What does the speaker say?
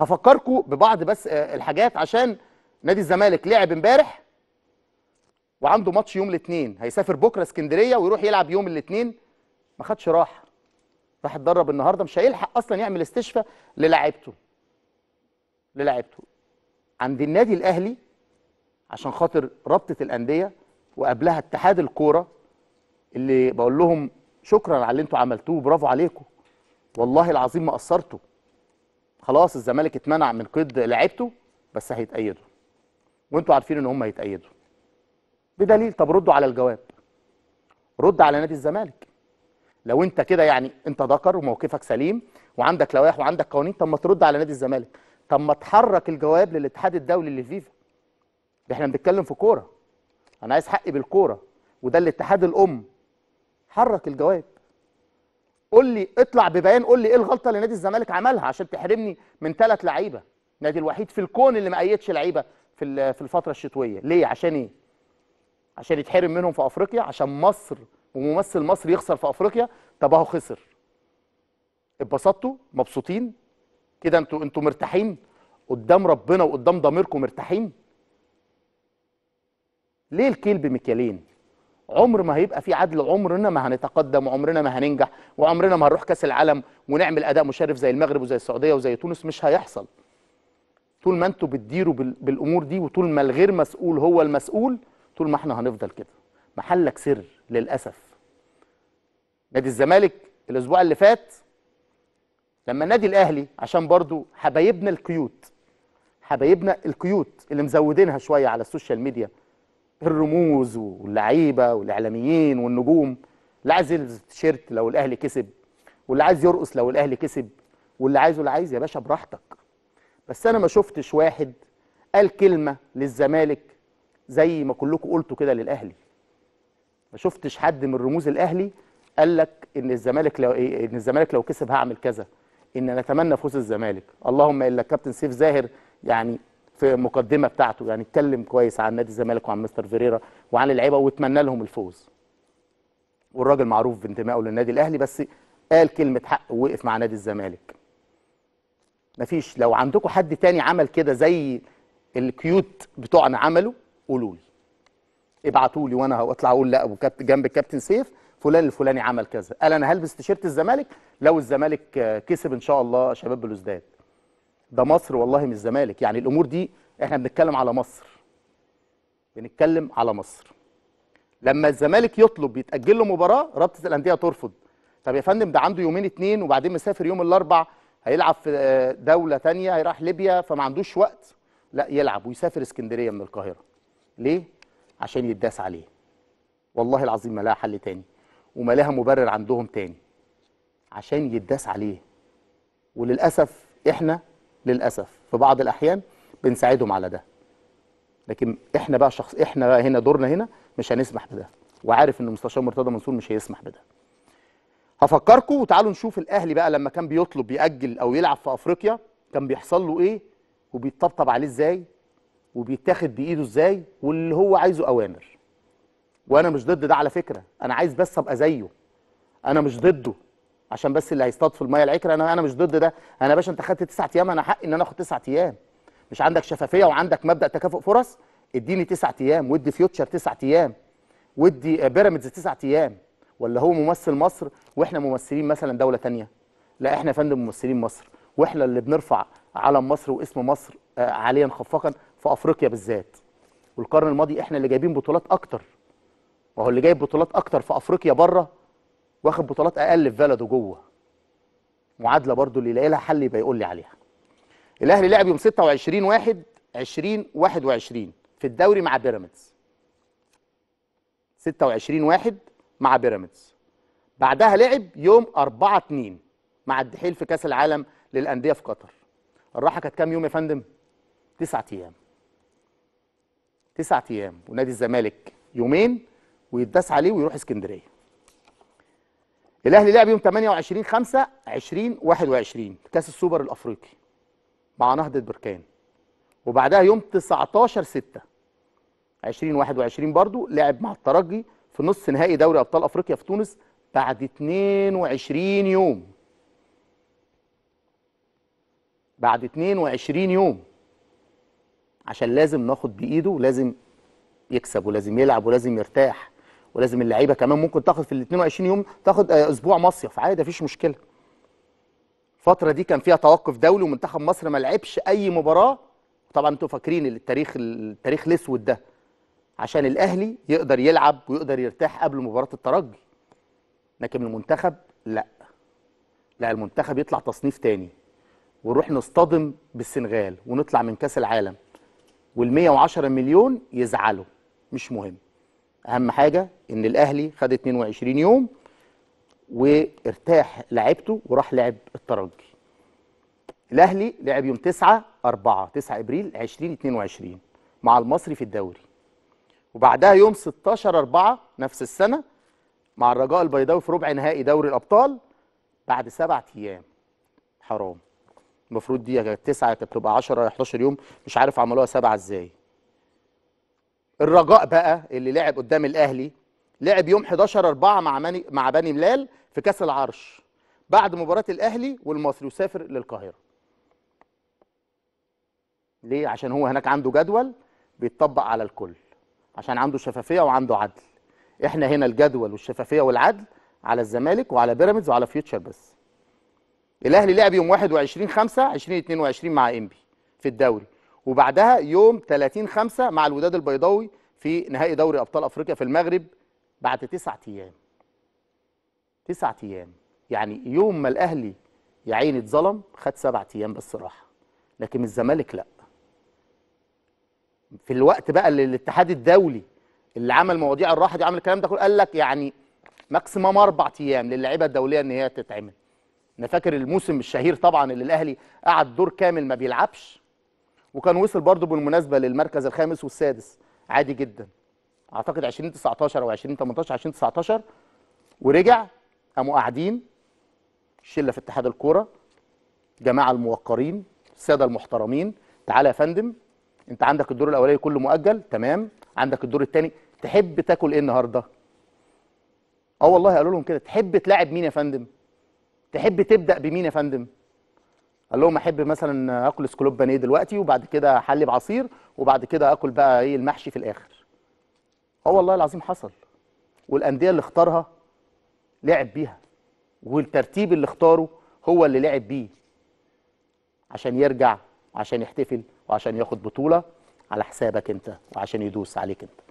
هفكركم ببعض بس آه، الحاجات عشان نادي الزمالك لعب امبارح وعنده ماتش يوم الاثنين هيسافر بكره اسكندريه ويروح يلعب يوم الاثنين ما خدش راحه راح اتدرب النهارده مش هيلحق اصلا يعمل استشفاء للاعيبته للاعيبته عند النادي الاهلي عشان خاطر رابطه الانديه وقبلها اتحاد الكوره اللي بقول لهم شكرا على اللي انتوا عملتوه برافو عليكم والله العظيم ما قصرتوا خلاص الزمالك اتمنع من قيد لعبته بس هيتأيدوا وانتوا عارفين ان هم هيتأيدوا بدليل طب ردوا على الجواب رد على نادي الزمالك لو انت كده يعني انت ذكر وموقفك سليم وعندك لوائح وعندك قوانين طب ما ترد على نادي الزمالك طب ما تحرك الجواب للاتحاد الدولي للفيفا احنا بنتكلم في كوره انا عايز حقي بالكوره وده الاتحاد الام حرك الجواب قول لي اطلع ببيان قول لي ايه الغلطه اللي نادي الزمالك عملها عشان تحرمني من ثلاث لعيبه النادي الوحيد في الكون اللي ما ايدش لعيبه في في الفتره الشتويه ليه عشان ايه عشان يتحرم منهم في افريقيا عشان مصر وممثل مصر يخسر في افريقيا طب اهو خسر اتبسطتوا مبسوطين كده انتوا انتوا مرتاحين قدام ربنا وقدام ضميركم مرتاحين ليه الكيل بمكيالين عمر ما هيبقى في عدل عمرنا ما هنتقدم وعمرنا ما هننجح وعمرنا ما هنروح كاس العالم ونعمل اداء مشرف زي المغرب وزي السعوديه وزي تونس مش هيحصل طول ما انتوا بتديروا بالامور دي وطول ما الغير مسؤول هو المسؤول طول ما احنا هنفضل كده محلك سر للاسف نادي الزمالك الاسبوع اللي فات لما النادي الاهلي عشان برضو حبايبنا الكيوت حبايبنا الكيوت اللي مزودينها شويه على السوشيال ميديا الرموز واللعيبه والاعلاميين والنجوم اللي عايز يلبس تيشيرت لو الاهلي كسب واللي عايز يرقص لو الاهلي كسب واللي عايزه اللي عايز يا باشا براحتك بس انا ما شفتش واحد قال كلمه للزمالك زي ما كلكم قلتوا كده للاهلي ما شفتش حد من رموز الاهلي قال لك ان الزمالك لو إيه، ان الزمالك لو كسب هعمل كذا ان نتمنى فوز الزمالك اللهم الا كابتن سيف زاهر يعني في المقدمه بتاعته يعني اتكلم كويس عن نادي الزمالك وعن مستر فيريرا وعن اللعيبه واتمنى لهم الفوز والراجل معروف بانتمائه للنادي الاهلي بس قال كلمه حق ووقف مع نادي الزمالك مفيش لو عندكم حد تاني عمل كده زي الكيوت بتوعنا عملوا قولوا لي ابعتوا لي وانا هطلع اقول لا كابتن جنب الكابتن سيف فلان الفلاني عمل كذا قال انا هلبس تيشيرت الزمالك لو الزمالك كسب ان شاء الله شباب بلوزداد ده مصر والله مش الزمالك يعني الامور دي احنا بنتكلم على مصر بنتكلم على مصر لما الزمالك يطلب يتاجل له مباراه رابطه الانديه ترفض طب يا فندم ده عنده يومين اتنين وبعدين مسافر يوم الاربع هيلعب في آه، دوله تانية هيروح ليبيا فما عندوش وقت لا يلعب ويسافر اسكندريه من القاهره ليه عشان يداس عليه والله العظيم ما لها حل تاني وما لها مبرر عندهم تاني عشان يداس عليه وللاسف احنا للاسف في بعض الاحيان بنساعدهم على ده لكن احنا بقى شخص احنا بقى هنا دورنا هنا مش هنسمح بده وعارف ان مستشار مرتضى منصور مش هيسمح بده هفكركم وتعالوا نشوف الاهلي بقى لما كان بيطلب ياجل او يلعب في افريقيا كان بيحصل له ايه وبيتطبطب عليه ازاي وبيتاخد بايده ازاي واللي هو عايزه اوامر وانا مش ضد ده على فكره انا عايز بس ابقى زيه انا مش ضده عشان بس اللي هيصطاد في الميه العكر انا انا مش ضد ده انا يا باشا انت خدت تسعة ايام انا حقي ان انا اخد تسعة ايام مش عندك شفافيه وعندك مبدا تكافؤ فرص اديني تسعة ايام وادي فيوتشر تسعة ايام وادي بيراميدز تسعة ايام ولا هو ممثل مصر واحنا ممثلين مثلا دوله ثانيه لا احنا فندم ممثلين مصر واحنا اللي بنرفع علم مصر واسم مصر عاليا آه، خفقا في افريقيا بالذات والقرن الماضي احنا اللي جايبين بطولات اكتر وهو اللي جايب بطولات اكتر في افريقيا بره واخد بطولات اقل في بلده جوه معادله برضو اللي يلاقي لها حل يبقى يقول لي عليها الاهلي لعب يوم 26 1 20 21 في الدوري مع بيراميدز 26 1 مع بيراميدز بعدها لعب يوم 4 2 مع الدحيل في كاس العالم للانديه في قطر الراحه كانت كام يوم يا فندم تسعة ايام تسعة ايام ونادي الزمالك يومين ويتداس عليه ويروح اسكندريه الاهلي لعب يوم 28 5 2021 كاس السوبر الافريقي مع نهضه بركان وبعدها يوم 19 6 2021 برضو لعب مع الترجي في نص نهائي دوري ابطال افريقيا في تونس بعد 22 يوم بعد 22 يوم عشان لازم ناخد بايده ولازم يكسب ولازم يلعب ولازم يرتاح ولازم اللعيبه كمان ممكن تاخد في ال 22 يوم تاخد آه، اسبوع مصيف عادي مفيش مشكله الفتره دي كان فيها توقف دولي ومنتخب مصر ما لعبش اي مباراه طبعا انتوا فاكرين التاريخ التاريخ الاسود ده عشان الاهلي يقدر يلعب ويقدر يرتاح قبل مباراه الترجي لكن المنتخب لا لا المنتخب يطلع تصنيف تاني ونروح نصطدم بالسنغال ونطلع من كاس العالم وال 110 مليون يزعلوا مش مهم اهم حاجه ان الاهلي خد 22 يوم وارتاح لعبته وراح لعب الترجي الاهلي لعب يوم 9 4 9 ابريل 2022 مع المصري في الدوري وبعدها يوم 16 4 نفس السنه مع الرجاء البيضاوي في ربع نهائي دوري الابطال بعد سبعة ايام حرام المفروض دي يا 9 كانت بتبقى 10 11 يوم مش عارف عملوها سبعه ازاي الرجاء بقى اللي لعب قدام الاهلي لعب يوم 11 4 مع ماني مع بني ملال في كاس العرش بعد مباراه الاهلي والمصري وسافر للقاهره ليه عشان هو هناك عنده جدول بيتطبق على الكل عشان عنده شفافيه وعنده عدل احنا هنا الجدول والشفافيه والعدل على الزمالك وعلى بيراميدز وعلى فيوتشر بس الاهلي لعب يوم 21 5 2022 مع انبي في الدوري وبعدها يوم 30 5 مع الوداد البيضاوي في نهائي دوري ابطال افريقيا في المغرب بعد تسعة ايام تسعة ايام يعني يوم ما الاهلي يا عيني اتظلم خد سبعة ايام بس راحه لكن الزمالك لا في الوقت بقى اللي الاتحاد الدولي اللي عمل مواضيع الراحه دي عمل الكلام ده كله قال لك يعني ماكسيموم اربع ايام للعيبه الدوليه ان هي تتعمل انا فاكر الموسم الشهير طبعا اللي الاهلي قعد دور كامل ما بيلعبش وكان وصل برضه بالمناسبه للمركز الخامس والسادس عادي جدا اعتقد 2019 او 2018 2019 ورجع قاموا قاعدين شله في اتحاد الكوره جماعه الموقرين الساده المحترمين تعالى يا فندم انت عندك الدور الاولاني كله مؤجل تمام عندك الدور الثاني تحب تاكل ايه النهارده اه والله قالوا لهم كده تحب تلاعب مين يا فندم تحب تبدا بمين يا فندم قال لهم احب مثلا اكل سكلوب بانيه دلوقتي وبعد كده حلي بعصير وبعد كده اكل بقى ايه المحشي في الاخر اه والله العظيم حصل والانديه اللي اختارها لعب بيها والترتيب اللي اختاره هو اللي لعب بيه عشان يرجع وعشان يحتفل وعشان ياخد بطوله على حسابك انت وعشان يدوس عليك انت